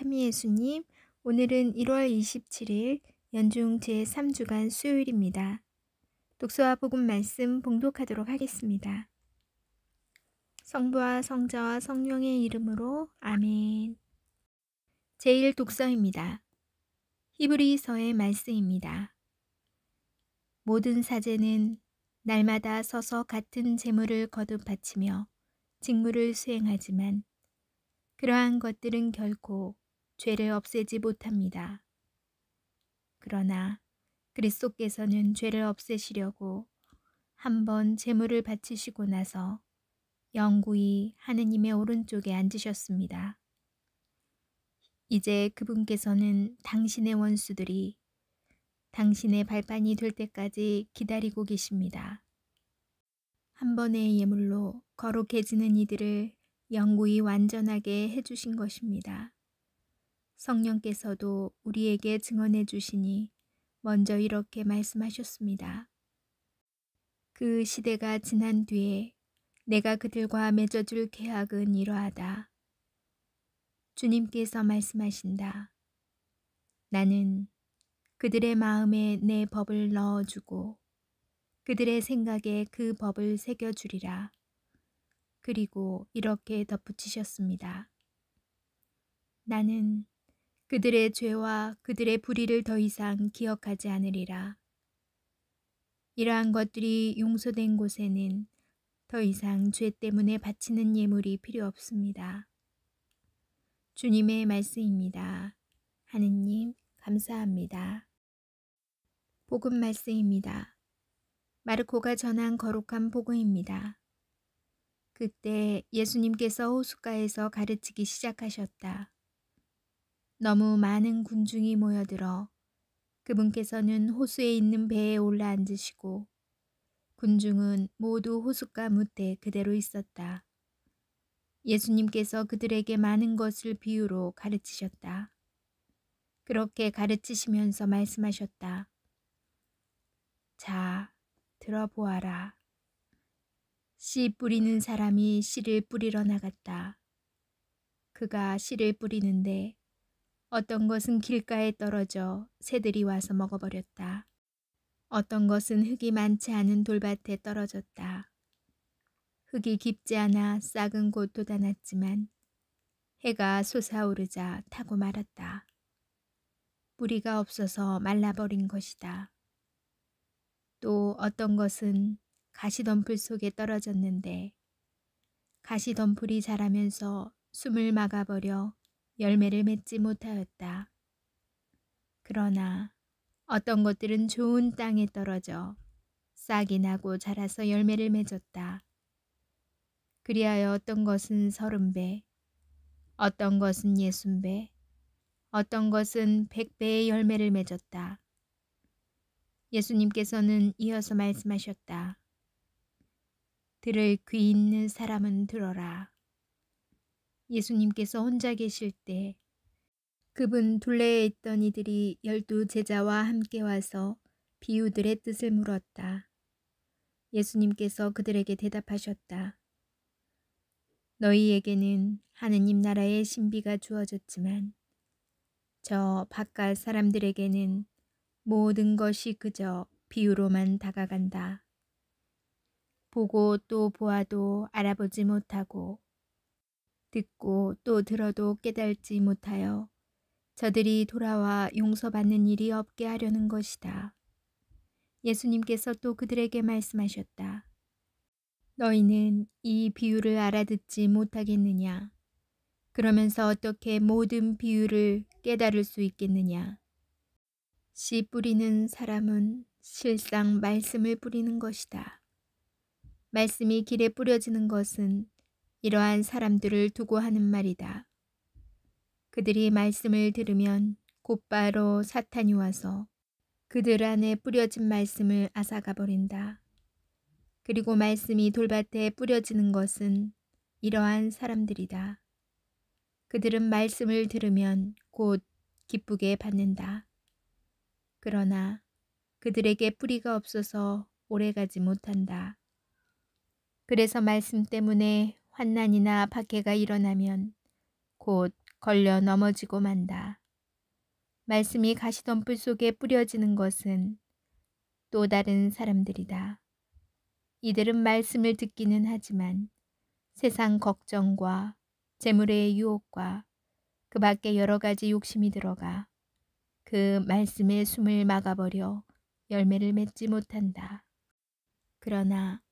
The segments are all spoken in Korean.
참미예수님 오늘은 1월 27일 연중 제3주간 수요일입니다. 독서와 복음 말씀 봉독하도록 하겠습니다. 성부와 성자와 성령의 이름으로 아멘. 제1 독서입니다. 히브리서의 말씀입니다. 모든 사제는 날마다 서서 같은 재물을 거듭 바치며 직무를 수행하지만 그러한 것들은 결코 죄를 없애지 못합니다. 그러나 그리스도께서는 죄를 없애시려고 한 번 제물을 바치시고 나서 영구히 하느님의 오른쪽에 앉으셨습니다. 이제 그분께서는 당신의 원수들이 당신의 발판이 될 때까지 기다리고 계십니다. 한 번의 예물로 거룩해지는 이들을 영구히 완전하게 해주신 것입니다. 성령께서도 우리에게 증언해 주시니 먼저 이렇게 말씀하셨습니다. 그 시대가 지난 뒤에 내가 그들과 맺어줄 계약은 이러하다. 주님께서 말씀하신다. 나는 그들의 마음에 내 법을 넣어주고 그들의 생각에 그 법을 새겨주리라. 그리고 이렇게 덧붙이셨습니다. 나는 그들의 죄와 그들의 불의를 더 이상 기억하지 않으리라. 이러한 것들이 용서된 곳에는 더 이상 죄 때문에 바치는 예물이 필요 없습니다. 주님의 말씀입니다. 하느님, 감사합니다. 복음 말씀입니다. 마르코가 전한 거룩한 복음입니다. 그때 예수님께서 호숫가에서 가르치기 시작하셨다. 너무 많은 군중이 모여들어 그분께서는 호수에 있는 배에 올라 앉으시고 군중은 모두 호숫가 무대 그대로 있었다. 예수님께서 그들에게 많은 것을 비유로 가르치셨다. 그렇게 가르치시면서 말씀하셨다. 자, 들어보아라. 씨 뿌리는 사람이 씨를 뿌리러 나갔다. 그가 씨를 뿌리는데 어떤 것은 길가에 떨어져 새들이 와서 먹어버렸다. 어떤 것은 흙이 많지 않은 돌밭에 떨어졌다. 흙이 깊지 않아 싹은 곧 돋아났지만 해가 솟아오르자 타고 말았다. 뿌리가 없어서 말라버린 것이다. 또 어떤 것은 가시덤불 속에 떨어졌는데 가시덤불이 자라면서 숨을 막아버려 열매를 맺지 못하였다. 그러나 어떤 것들은 좋은 땅에 떨어져 싹이 나고 자라서 열매를 맺었다. 그리하여 어떤 것은 서른 배, 어떤 것은 예순 배, 어떤 것은 백 배의 열매를 맺었다. 예수님께서는 이어서 말씀하셨다. 들을 귀 있는 사람은 들어라. 예수님께서 혼자 계실 때 그분 둘레에 있던 이들이 열두 제자와 함께 와서 비유들의 뜻을 물었다. 예수님께서 그들에게 대답하셨다. 너희에게는 하느님 나라의 신비가 주어졌지만 저 바깥 사람들에게는 모든 것이 그저 비유로만 다가간다. 보고 또 보아도 알아보지 못하고 듣고 또 들어도 깨달지 못하여 저들이 돌아와 용서받는 일이 없게 하려는 것이다. 예수님께서 또 그들에게 말씀하셨다. 너희는 이 비유를 알아듣지 못하겠느냐? 그러면서 어떻게 모든 비유를 깨달을 수 있겠느냐? 씨 뿌리는 사람은 실상 말씀을 뿌리는 것이다. 말씀이 길에 뿌려지는 것은 이러한 사람들을 두고 하는 말이다. 그들이 말씀을 들으면 곧바로 사탄이 와서 그들 안에 뿌려진 말씀을 앗아가 버린다. 그리고 말씀이 돌밭에 뿌려지는 것은 이러한 사람들이다. 그들은 말씀을 들으면 곧 기쁘게 받는다. 그러나 그들에게 뿌리가 없어서 오래가지 못한다. 그래서 말씀 때문에 환난이나 박해가 일어나면 곧 걸려 넘어지고 만다. 말씀이 가시덤불 속에 뿌려지는 것은 또 다른 사람들이다. 이들은 말씀을 듣기는 하지만 세상 걱정과 재물의 유혹과 그 밖에 여러 가지 욕심이 들어가 그 말씀의 숨을 막아버려 열매를 맺지 못한다. 그러나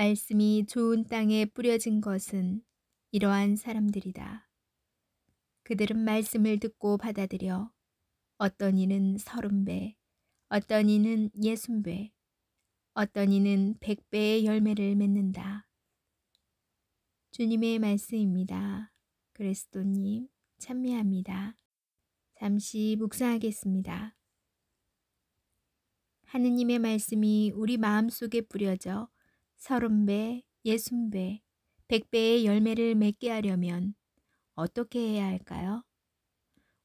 말씀이 좋은 땅에 뿌려진 것은 이러한 사람들이다. 그들은 말씀을 듣고 받아들여 어떤 이는 서른 배, 어떤 이는 예순 배, 어떤 이는 백 배의 열매를 맺는다. 주님의 말씀입니다. 그리스도님 찬미합니다. 잠시 묵상하겠습니다. 하느님의 말씀이 우리 마음속에 뿌려져 서른 배, 예순 배, 백 배의 열매를 맺게 하려면 어떻게 해야 할까요?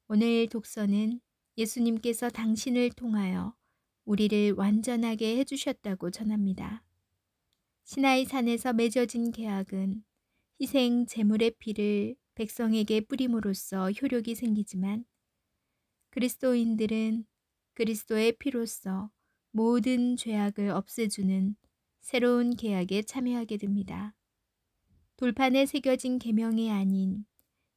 오늘 독서는 예수님께서 당신을 통하여 우리를 완전하게 해주셨다고 전합니다. 시나이 산에서 맺어진 계약은 희생 제물의 피를 백성에게 뿌림으로써 효력이 생기지만 그리스도인들은 그리스도의 피로써 모든 죄악을 없애주는 새로운 계약에 참여하게 됩니다. 돌판에 새겨진 계명이 아닌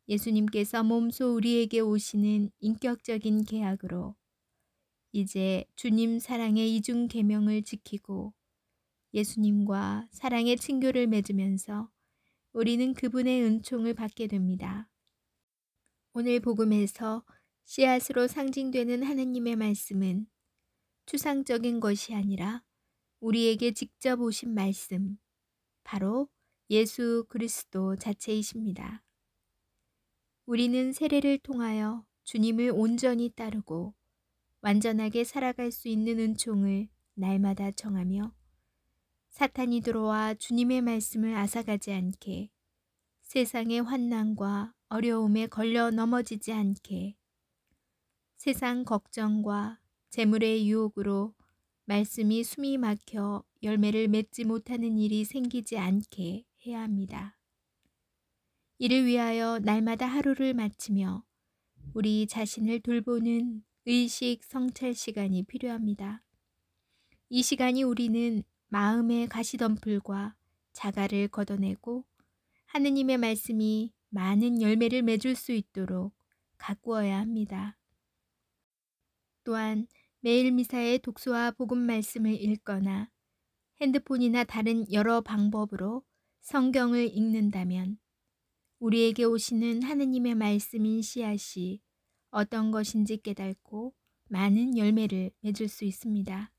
예수님께서 몸소 우리에게 오시는 인격적인 계약으로 이제 주님 사랑의 이중 계명을 지키고 예수님과 사랑의 친교를 맺으면서 우리는 그분의 은총을 받게 됩니다. 오늘 복음에서 씨앗으로 상징되는 하느님의 말씀은 추상적인 것이 아니라 우리에게 직접 오신 말씀, 바로 예수 그리스도 자체이십니다. 우리는 세례를 통하여 주님을 온전히 따르고 완전하게 살아갈 수 있는 은총을 날마다 정하며 사탄이 들어와 주님의 말씀을 앗아가지 않게 세상의 환난과 어려움에 걸려 넘어지지 않게 세상 걱정과 재물의 유혹으로 말씀이 숨이 막혀 열매를 맺지 못하는 일이 생기지 않게 해야 합니다. 이를 위하여 날마다 하루를 마치며 우리 자신을 돌보는 의식 성찰 시간이 필요합니다. 이 시간이 우리는 마음의 가시덤불과 자가를 걷어내고 하느님의 말씀이 많은 열매를 맺을 수 있도록 가꾸어야 합니다. 또한 매일 미사의 독서와 복음 말씀을 읽거나 핸드폰이나 다른 여러 방법으로 성경을 읽는다면 우리에게 오시는 하느님의 말씀인 씨앗이 어떤 것인지 깨닫고 많은 열매를 맺을 수 있습니다.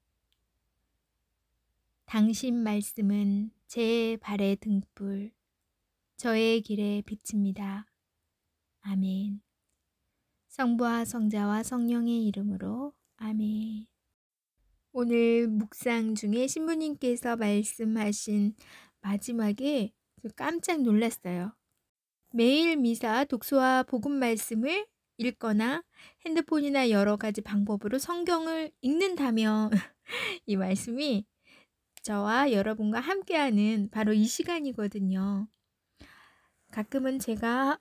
당신 말씀은 제 발의 등불, 저의 길에 비칩니다. 아멘. 성부와 성자와 성령의 이름으로 아멘. 오늘 묵상 중에 신부님께서 말씀하신 마지막에 깜짝 놀랐어요. 매일 미사 독서와 복음 말씀을 읽거나 핸드폰이나 여러 가지 방법으로 성경을 읽는다면이 말씀이 저와 여러분과 함께하는 바로 이 시간이거든요. 가끔은 제가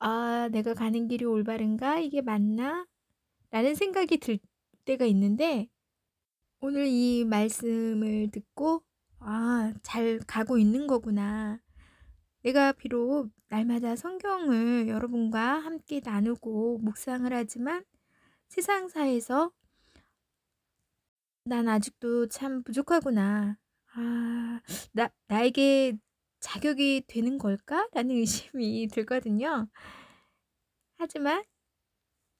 아, 내가 가는 길이 올바른가? 이게 맞나? 라는 생각이 들 때가 있는데 오늘 이 말씀을 듣고 아, 잘 가고 있는 거구나. 내가 비록 날마다 성경을 여러분과 함께 나누고 묵상을 하지만 세상사에서 난 아직도 참 부족하구나. 아, 나, 나에게 자격이 되는 걸까? 라는 의심이 들거든요. 하지만,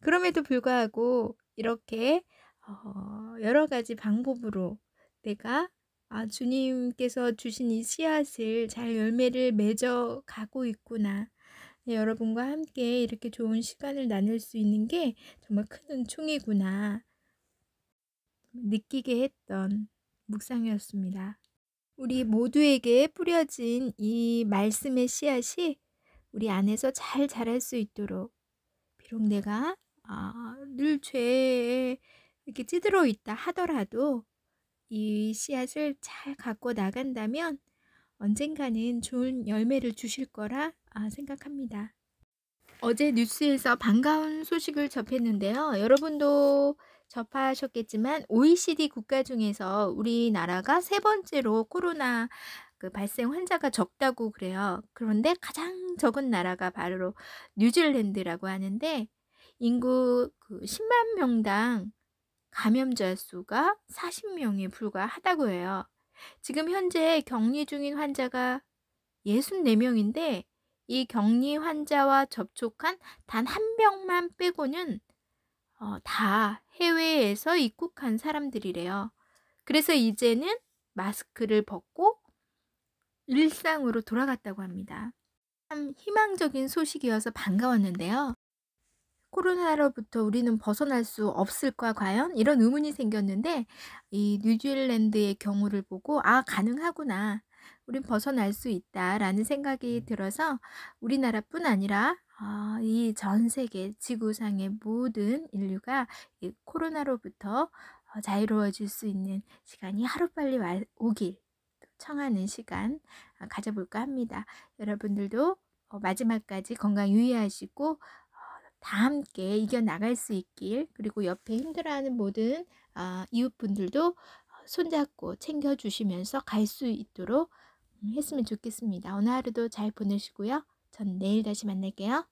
그럼에도 불구하고 이렇게 어, 여러 가지 방법으로 내가 아, 주님께서 주신 이 씨앗을 잘 열매를 맺어 가고 있구나. 네, 여러분과 함께 이렇게 좋은 시간을 나눌 수 있는 게 정말 큰 은총이구나. 느끼게 했던 묵상이었습니다. 우리 모두에게 뿌려진 이 말씀의 씨앗이 우리 안에서 잘 자랄 수 있도록 비록 내가 아, 늘 죄에 이렇게 찌들어 있다 하더라도 이 씨앗을 잘 갖고 나간다면 언젠가는 좋은 열매를 주실 거라 아, 생각합니다. 어제 뉴스에서 반가운 소식을 접했는데요. 여러분도 접하셨겠지만 OECD 국가 중에서 우리나라가 세 번째로 코로나 그 발생 환자가 적다고 그래요. 그런데 가장 적은 나라가 바로 뉴질랜드라고 하는데 인구 그 10만 명당 감염자 수가 40명에 불과하다고 해요. 지금 현재 격리 중인 환자가 64명인데 이 격리 환자와 접촉한 단 한 명만 빼고는 어, 다 해외에서 입국한 사람들이래요. 그래서 이제는 마스크를 벗고 일상으로 돌아갔다고 합니다. 참 희망적인 소식이어서 반가웠는데요. 코로나로부터 우리는 벗어날 수 없을까 과연 이런 의문이 생겼는데 이 뉴질랜드의 경우를 보고 아 가능하구나 우린 벗어날 수 있다라는 생각이 음. 들어서 우리나라뿐 아니라 아, 이전 세계 지구상의 모든 인류가 이 코로나로부터 어, 자유로워질 수 있는 시간이 하루빨리 와, 오길 청하는 시간 어, 가져볼까 합니다. 여러분들도 어, 마지막까지 건강 유의하시고 다 함께 이겨나갈 수 있길 그리고 옆에 힘들어하는 모든 어, 이웃분들도 어, 손잡고 챙겨주시면서 갈 수 있도록 음, 했으면 좋겠습니다. 오늘 하루도 잘 보내시고요. 전 내일 다시 만날게요.